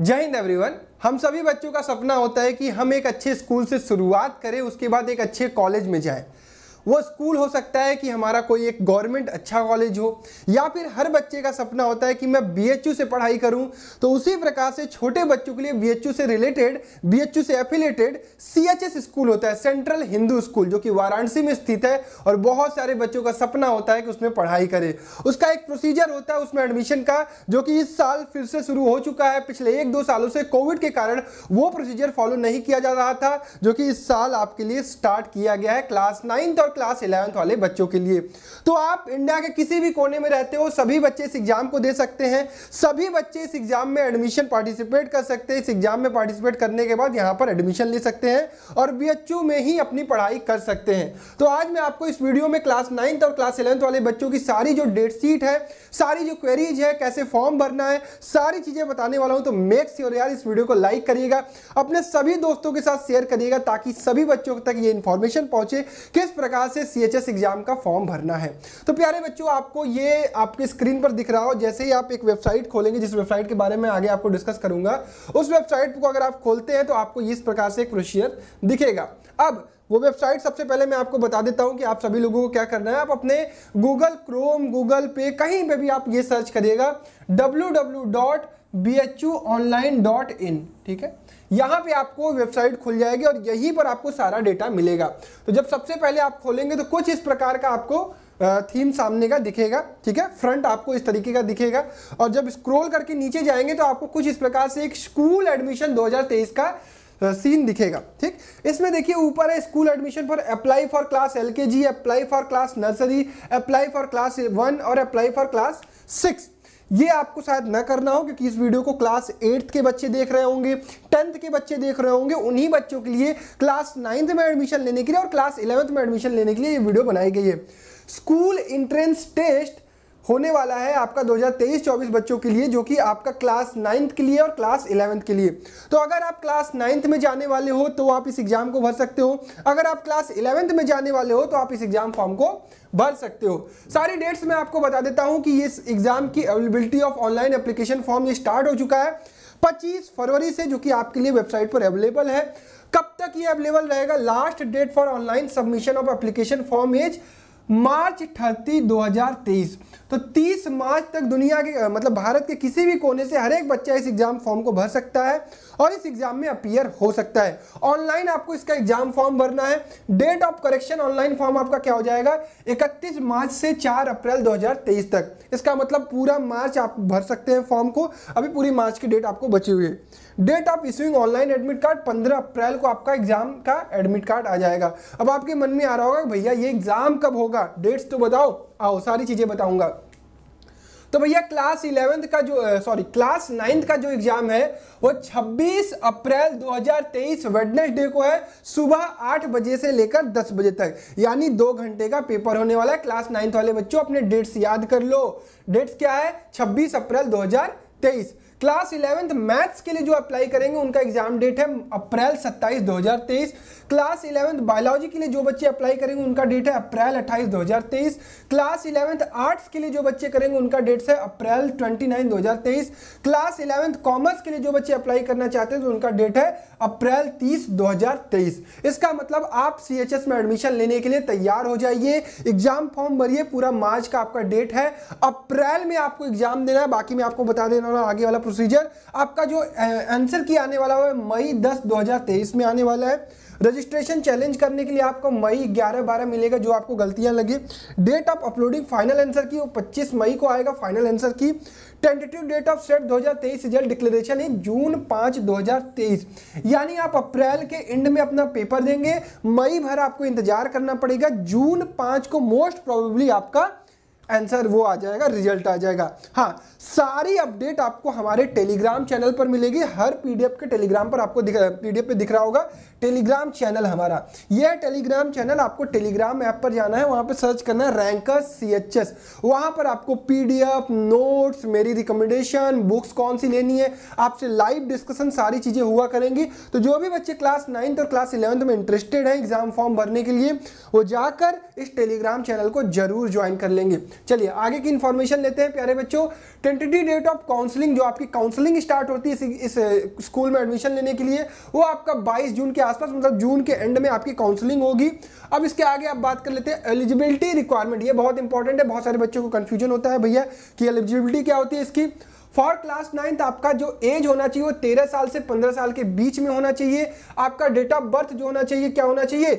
जय हिंद एवरीवन हम सभी बच्चों का सपना होता है कि हम एक अच्छे स्कूल से शुरुआत करें उसके बाद एक अच्छे कॉलेज में जाएं वो स्कूल हो सकता है कि हमारा कोई एक गवर्नमेंट अच्छा कॉलेज हो या फिर हर बच्चे का सपना होता है कि मैं बी से पढ़ाई करूँ तो उसी प्रकार से छोटे बच्चों के लिए बी से रिलेटेड बी से एफिलेटेड सी स्कूल होता है सेंट्रल हिंदू स्कूल जो कि वाराणसी में स्थित है और बहुत सारे बच्चों का सपना होता है कि उसमें पढ़ाई करे उसका एक प्रोसीजर होता है उसमें एडमिशन का जो कि इस साल फिर से शुरू हो चुका है पिछले एक दो सालों से कोविड के कारण वो प्रोसीजर फॉलो नहीं किया जा रहा था जो कि इस साल आपके लिए स्टार्ट किया गया है क्लास नाइन्थ और क्लास इलेवंथ वाले बच्चों के लिए तो आप इंडिया के किसी भी कोने में रहते हो सभी बच्चे इस एग्जाम को दे सकते हैं सभी बच्चे इस एग्जाम में एडमिशन पार्टिसिपेट कर सकते हैं इस एग्जाम में पार्टिसिपेट करने के बाद यहाँ पर एडमिशन ले सकते हैं और बी में ही अपनी पढ़ाई कर सकते हैं तो आज मैं आपको इस वीडियो में क्लास नाइन्थ और क्लास इलेवंथ वाले बच्चों की सारी जो डेट शीट है सारी जो क्वेरीज है कैसे फॉर्म भरना है सारी चीज़ें बताने वाला हूँ तो मेक श्योर यार इस वीडियो को लाइक करिएगा अपने सभी दोस्तों के साथ शेयर करिएगा ताकि सभी बच्चों तक ये इन्फॉर्मेशन पहुंचे किस प्रकार प्रकार से सी एच एस एग्ज़ाम का फॉर्म भरना है तो प्यारे बच्चों आपको ये आपके स्क्रीन पर दिख रहा हो जैसे ही आप एक वेबसाइट खोलेंगे जिस वेबसाइट के बारे में आगे आपको डिस्कस करूंगा उस वेबसाइट को अगर आप खोलते हैं तो आपको इस प्रकार से एक दिखेगा अब वो वेबसाइट सबसे पहले मैं आपको बता देता हूँ कि आप सभी लोगों को क्या करना है आप अपने गूगल क्रोम गूगल पे कहीं पे भी आप ये सर्च करिएगा W W dot B H U online dot in ठीक है यहाँ पे आपको वेबसाइट खुल जाएगी और यहीं पर आपको सारा डेटा मिलेगा तो जब सबसे पहले आप खोलेंगे तो कुछ इस प्रकार का आपको थीम सामने का दिखेगा ठीक है फ्रंट आपको इस तरीके का दिखेगा और जब स्क्रॉल करके नीचे जाएंगे तो आपको कुछ इस प्रकार से एक स्कूल एडमिशन 2023 का सीन दिखेगा ठीक इसमें देखिए ऊपर है school admission for apply for class L apply for class nursery apply for class one और अप्लाई फॉर क्लास सिक्स ये आपको शायद ना करना हो क्योंकि इस वीडियो को क्लास एट्थ के बच्चे देख रहे होंगे टेंथ के बच्चे देख रहे होंगे उन्हीं बच्चों के लिए क्लास नाइन्थ में एडमिशन लेने के लिए और क्लास इलेवंथ में एडमिशन लेने के लिए ये वीडियो बनाई गई है स्कूल इंट्रेंस टेस्ट होने वाला है आपका 2023-24 बच्चों के लिए जो कि आपका क्लास नाइन्थ के लिए और क्लास इलेवंथ के लिए तो अगर आप क्लास नाइन्थ में जाने वाले हो तो आप इस एग्जाम को भर सकते हो अगर आप क्लास इलेवंथ में जाने वाले हो तो आप इस एग्जाम फॉर्म को भर सकते हो सारी डेट्स मैं आपको बता देता हूं कि इस एग्जाम की availability of online application form ये स्टार्ट हो चुका है पच्चीस फरवरी से जो कि आपके लिए वेबसाइट पर अवेलेबल है कब तक ये अवेलेबल रहेगा last date for online submission of application form is March हजार 2023 तो 30 मार्च तक दुनिया के मतलब भारत के किसी भी कोने से हर एक बच्चा इस एग्जाम फॉर्म को भर सकता है और इस एग्जाम में अपियर हो सकता है ऑनलाइन आपको इसका एग्जाम फॉर्म भरना है date of correction online form आपका क्या हो जाएगा 31 मार्च से 4 अप्रैल 2023 तक इसका मतलब पूरा मार्च आप भर सकते हैं फॉर्म को अभी पूरी मार्च की डेट आपको बची हुई है date of issuing online admit card 15 अप्रैल को आपका एग्जाम का एडमिट कार्ड आ जाएगा अब आपके मन में आ रहा होगा भैया ये एग्जाम कब होगा डेट्स तो बताओ आओ सारी चीज़ें बताऊंगा तो भैया क्लास इलेवेंथ का जो सॉरी क्लास नाइन्थ का जो एग्जाम है वो 26 अप्रैल 2023 वेडनेसडे को है सुबह 8 बजे से लेकर 10 बजे तक यानी दो घंटे का पेपर होने वाला है क्लास नाइन्थ वाले बच्चों अपने डेट्स याद कर लो डेट्स क्या है 26 अप्रैल 2023 क्लास इलेवेंथ मैथ्स के लिए जो अप्लाई करेंगे उनका एग्जाम डेट है अप्रैल 27 2023 क्लास इलेवेंथ बायोलॉजी के लिए जो बच्चे अप्लाई करेंगे उनका डेट है अप्रैल 28 2023 क्लास इलेवेंथ आर्ट्स के लिए जो बच्चे करेंगे उनका डेट है अप्रैल 29 2023 क्लास इलेवेंथ कॉमर्स के लिए जो बच्चे अप्लाई करना चाहते हैं तो उनका डेट है अप्रैल तीस तेईस इसका मतलब आप सी में एडमिशन लेने के लिए तैयार हो जाइए एग्जाम फॉर्म भरिए पूरा मार्च का आपका डेट है अप्रैल में आपको एग्जाम देना है बाकी मैं आपको बता देना आगे वाला प्रोसीजर आपका जो आंसर की आने वाला है मई दस दो में आने वाला है रजिस्ट्रेशन चैलेंज करने के लिए आपको मई 11 12 मिलेगा जो आपको गलतियां लगी date of uploading final answer key वो 25 मई को आएगा final answer key tentative date of set 2023 result declaration है जून 5 2023 यानी आप अप्रैल के एंड में अपना पेपर देंगे मई भर आपको इंतजार करना पड़ेगा जून 5 को मोस्ट प्रोबेबली आपका आंसर वो आ जाएगा रिजल्ट आ जाएगा हाँ सारी अपडेट आपको हमारे टेलीग्राम चैनल पर मिलेगी हर पीडीएफ के टेलीग्राम पर आपको पीडीएफ पे दिख रहा होगा टेलीग्राम चैनल हमारा यह टेलीग्राम चैनल आपको टेलीग्राम ऐप पर जाना है वहाँ पर सर्च करना है रैंकर सी एच एस वहाँ पर आपको पीडीएफ नोट्स मेरी रिकमेंडेशन बुक्स कौन सी लेनी है आपसे लाइव डिस्कशन सारी चीज़ें हुआ करेंगी तो जो भी बच्चे क्लास नाइन्थ और क्लास इलेवंथ में इंटरेस्टेड हैं एग्जाम फॉर्म भरने के लिए वो जाकर इस टेलीग्राम चैनल को जरूर ज्वाइन कर लेंगे चलिए आगे की इन्फॉर्मेशन लेते हैं प्यारे बच्चों टेंटेटिव डेट ऑफ काउंसलिंग जो आपकी काउंसलिंग स्टार्ट होती है इस, स्कूल में एडमिशन लेने के लिए वो आपका बाईस जून के आसपास मतलब जून के एंड में आपकी काउंसलिंग होगी अब इसके आगे आप बात कर लेते हैं एलिजिबिलिटी रिक्वायरमेंट ये बहुत इंपॉर्टेंट है बहुत सारे बच्चों को कन्फ्यूजन होता है भैया कि एलिजिबिलिटी क्या होती है इसकी फॉर क्लास नाइन्थ आपका जो एज होना चाहिए वो तेरह साल से पंद्रह साल के बीच में होना चाहिए आपका डेट ऑफ बर्थ जो होना चाहिए क्या होना चाहिए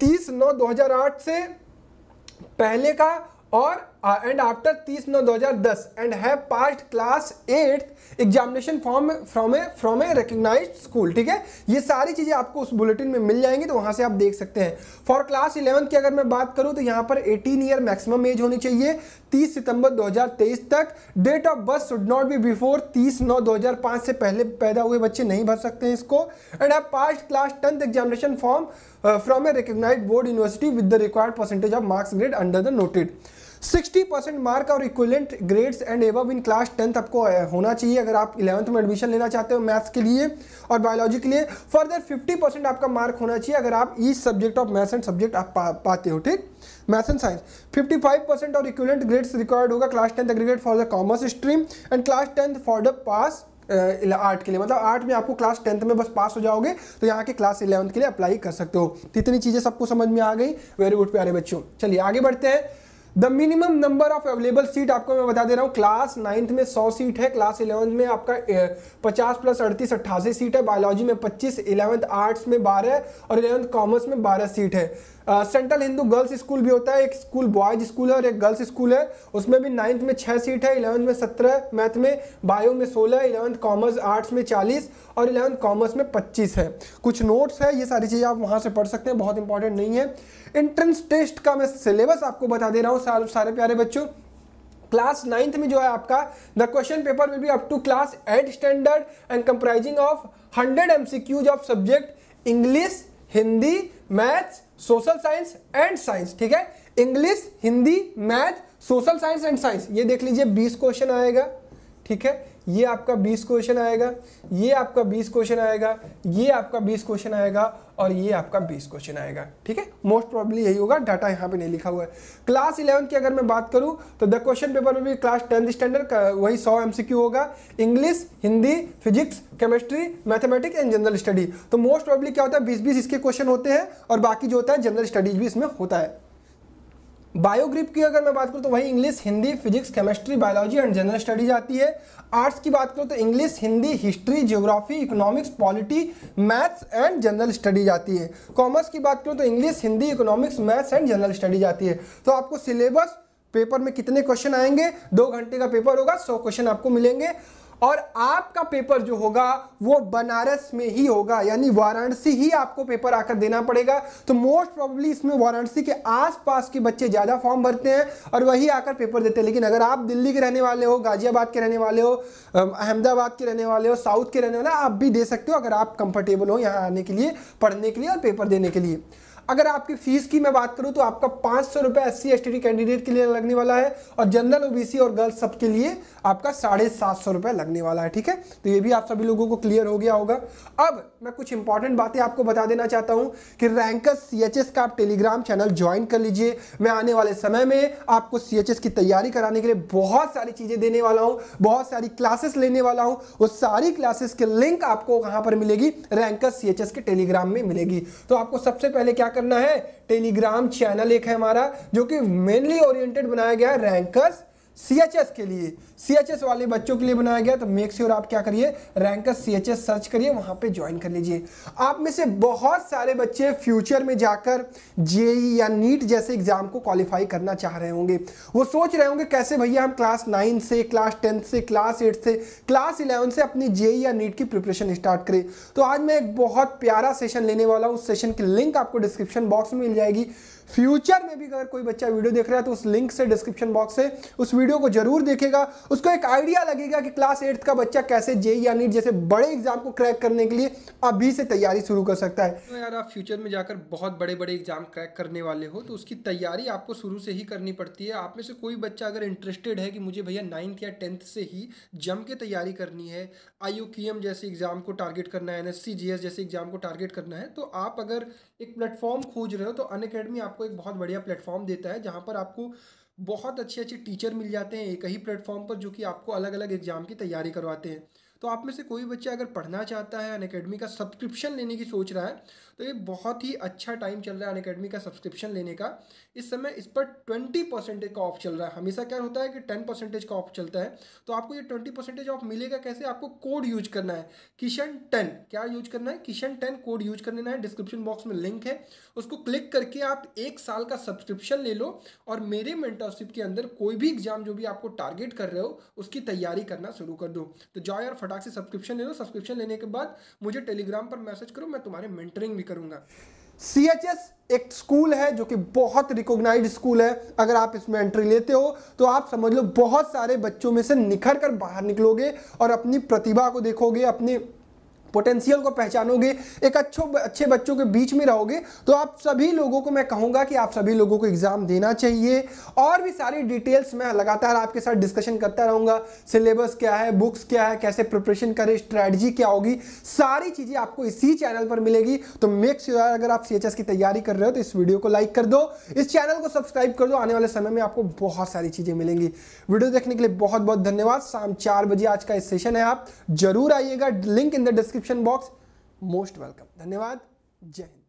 तीस नौ दो हजार आठ से पहले का और एंड uh, आफ्टर तीस नौ दो हज़ार दस and have passed class eight examination form from a from a recognise school ठीक है ये सारी चीज़ें आपको उस बुलेटिन में मिल जाएंगी तो वहां से आप देख सकते हैं फॉर क्लास इलेवन की अगर मैं बात करूँ तो यहाँ पर एटीन ईयर मैक्सिमम एज होनी चाहिए तीस सितंबर दो हजार तेईस तक date of birth should not be before तीस नौ दो हजार पांच से पहले पैदा हुए बच्चे नहीं भर सकते हैं इसको and have passed class tenth examination form from a recognise board university with the required percentage of marks grade under the noted sixty percent mark और equivalent grades and above in class tenth आपको होना चाहिए अगर आप eleventh में admission लेना चाहते हो मैथ्स के लिए और बायोलॉजी के लिए फर्दर फिफ्टी परसेंट आपका मार्क होना चाहिए अगर आप ई subject of maths and subject आप पा, पाते हो ठीक मैथ्स एंड साइंस 55 परसेंट और इक्वलेंट ग्रेड्स रिक्वायर्ड होगा class tenth aggregate for the commerce stream and class tenth for the pass art के लिए मतलब आर्ट में आपको क्लास टेंथ में बस पास हो जाओगे तो यहाँ के क्लास इलेवंथ के लिए अप्लाई कर सकते हो तो इतनी चीज़ें सबको समझ में आ गई वेरी गुड प्यारे बच्चों चलिए आगे बढ़ते हैं the minimum number of available seat आपको मैं बता दे रहा हूँ क्लास नाइन्थ में 100 सीट है क्लास इलेवंथ में आपका 50 प्लस अड़तीस अट्ठासी सीट है बायोलॉजी में 25 इलेवंथ आर्ट्स में 12 और इलेवंथ कॉमर्स में 12 सीट है सेंट्रल हिंदू गर्ल्स स्कूल भी होता है एक स्कूल बॉयज स्कूल है और एक गर्ल्स स्कूल है उसमें भी नाइन्थ में छः सीट है इलेवंथ में सत्रह मैथ में बायो में सोलह इलेवंथ कॉमर्स आर्ट्स में चालीस और इलेवंथ कॉमर्स में पच्चीस है कुछ नोट्स है ये सारी चीज़ें आप वहाँ से पढ़ सकते हैं बहुत इंपॉर्टेंट नहीं है एंट्रेंस टेस्ट का मैं सिलेबस आपको बता दे रहा हूँ सारे सारे प्यारे बच्चों क्लास नाइन्थ में जो है आपका the question paper will be up to class eight standard and comprising of hundred M of subject English Hindi maths social science and science ठीक है English Hindi math social science and science ये देख लीजिए बीस क्वेश्चन आएगा ठीक है ये आपका 20 क्वेश्चन आएगा ये आपका 20 क्वेश्चन आएगा ये आपका 20 क्वेश्चन आएगा और ये आपका 20 क्वेश्चन आएगा ठीक है मोस्ट प्रॉब्ली यही होगा डाटा यहाँ पे नहीं लिखा हुआ है क्लास 11 की अगर मैं बात करूँ तो द क्वेश्चन पेपर में भी क्लास टेंथ स्टैंडर्ड वही 100 एम होगा English Hindi physics chemistry mathematics and general study तो मोस्ट प्रॉब्ली क्या होता है बीस बीस इसके क्वेश्चन होते हैं और बाकी जो होता है जनरल स्टडीज भी इसमें होता है बायोग्रिप की अगर मैं बात करूँ तो वही English Hindi physics chemistry biology and general studies आती है आर्ट्स की बात करूँ तो English Hindi history geography economics polity maths and general studies आती है कॉमर्स की बात करूँ तो English Hindi economics maths and general studies आती है तो आपको सिलेबस पेपर में कितने क्वेश्चन आएंगे दो घंटे का पेपर होगा सौ क्वेश्चन आपको मिलेंगे और आपका पेपर जो होगा वो बनारस में ही होगा यानी वाराणसी ही आपको पेपर आकर देना पड़ेगा तो मोस्ट प्रॉब्ली इसमें वाराणसी के आसपास के बच्चे ज़्यादा फॉर्म भरते हैं और वही आकर पेपर देते हैं लेकिन अगर आप दिल्ली के रहने वाले हो गाजियाबाद के रहने वाले हो अहमदाबाद के रहने वाले हो साउथ के रहने वाले आप भी दे सकते हो अगर आप कंफर्टेबल हो यहाँ आने के लिए पढ़ने के लिए और पेपर देने के लिए अगर आपकी फीस की मैं बात करूं तो आपका पाँच सौ रुपये एस सी एस कैंडिडेट के लिए लगने वाला है और जनरल ओबीसी और गर्ल्स सबके लिए आपका साढ़े सात सौ रुपये लगने वाला है ठीक है तो ये भी आप सभी लोगों को क्लियर हो गया होगा अब मैं कुछ इंपॉर्टेंट बातें आपको बता देना चाहता हूँ कि रैंकस सी का आप टेलीग्राम चैनल ज्वाइन कर लीजिए मैं आने वाले समय में आपको सी की तैयारी कराने के लिए बहुत सारी चीज़ें देने वाला हूँ बहुत सारी क्लासेस लेने वाला हूँ वो सारी क्लासेस के लिंक आपको कहाँ पर मिलेगी रैंकस सी के टेलीग्राम में मिलेगी तो आपको सबसे पहले क्या कर करना है टेलीग्राम चैनल एक है हमारा जो कि मेनली ओरिएंटेड बनाया गया है रैंकर्स सी के लिए सी वाले बच्चों के लिए बनाया गया तो मेक श्योर sure आप क्या करिए रैंकर सी एच सर्च करिए वहां पे ज्वाइन कर लीजिए आप में से बहुत सारे बच्चे फ्यूचर में जाकर जेई e या नीट जैसे एग्जाम को क्वालिफाई करना चाह रहे होंगे वो सोच रहे होंगे कैसे भैया हम क्लास नाइन से क्लास टेंथ से क्लास एट से क्लास इलेवन से अपनी जेई e या नीट की प्रिपरेशन स्टार्ट करें तो आज मैं एक बहुत प्यारा सेशन लेने वाला हूँ उस सेशन की लिंक आपको डिस्क्रिप्शन बॉक्स में मिल जाएगी फ्यूचर में भी अगर कोई बच्चा वीडियो देख रहा है तो उस लिंक से डिस्क्रिप्शन बॉक्स से उस वीडियो को जरूर देखेगा उसको एक आइडिया लगेगा कि क्लास एट्थ का बच्चा कैसे जे या नीट जैसे बड़े एग्जाम को क्रैक करने के लिए अभी से तैयारी शुरू कर सकता है तो यार आप फ्यूचर में जाकर बहुत बड़े बड़े एग्जाम क्रैक करने वाले हो तो उसकी तैयारी आपको शुरू से ही करनी पड़ती है आप में से कोई बच्चा अगर इंटरेस्टेड है कि मुझे भैया नाइन्थ या टेंथ से ही जम के तैयारी करनी है आई जैसे एग्जाम को टारगेट करना है एन एस जैसे एग्जाम को टारगेट करना है तो आप अगर एक प्लेटफॉर्म खोज रहे हो तो अन आपको आपको एक बहुत बढ़िया प्लेटफॉर्म देता है जहाँ पर आपको बहुत अच्छे अच्छे टीचर मिल जाते हैं एक ही प्लेटफॉर्म पर जो कि आपको अलग अलग एग्ज़ाम की तैयारी करवाते हैं तो आप में से कोई बच्चा अगर पढ़ना चाहता है अन अकेडमी का सब्सक्रिप्शन लेने की सोच रहा है तो ये बहुत ही अच्छा टाइम चल रहा है अन अकेडमी का सब्सक्रिप्शन लेने का इस समय इस पर ट्वेंटी परसेंटेज का ऑफ चल रहा है हमेशा क्या होता है कि टेन परसेंटेज का ऑफ चलता है तो आपको ये ट्वेंटी परसेंटेज ऑफ मिलेगा कैसे आपको कोड यूज करना है किशन टेन क्या यूज करना है किशन टेन कोड यूज कर लेना है डिस्क्रिप्शन बॉक्स में लिंक है उसको क्लिक करके आप एक साल का सब्सक्रिप्शन ले लो और मेरे मेंटरशिप के अंदर कोई भी एग्जाम जो भी आपको टारगेट कर रहे हो उसकी तैयारी करना शुरू कर दो तो जॉय और फटाक से सब्सक्रिप्शन ले लो सब्सक्रिप्शन लेने के बाद मुझे टेलीग्राम पर मैसेज करो मैं तुम्हारे मेंटरिंग भी करूंगा सी एच एस एक स्कूल है जो कि बहुत रिकॉग्नाइज स्कूल है अगर आप इसमें एंट्री लेते हो तो आप समझ लो बहुत सारे बच्चों में से निखर कर बाहर निकलोगे और अपनी प्रतिभा को देखोगे अपने पोटेंशियल को पहचानोगे एक अच्छो अच्छे बच्चों के बीच में रहोगे तो आप सभी लोगों को मैं कहूँगा कि आप सभी लोगों को एग्ज़ाम देना चाहिए और भी सारी डिटेल्स मैं लगातार आपके साथ डिस्कशन करता रहूँगा सिलेबस क्या है बुक्स क्या है कैसे प्रिपरेशन करें स्ट्रैटी क्या होगी सारी चीज़ें आपको इसी चैनल पर मिलेगी तो मेक श्योर sure अगर आप सी की तैयारी कर रहे हो तो इस वीडियो को लाइक कर दो इस चैनल को सब्सक्राइब कर दो आने वाले समय में आपको बहुत सारी चीज़ें मिलेंगी वीडियो देखने के लिए बहुत बहुत धन्यवाद शाम चार बजे आज का सेशन है आप जरूर आइएगा link in the description description box most welcome धन्यवाद जय हिंद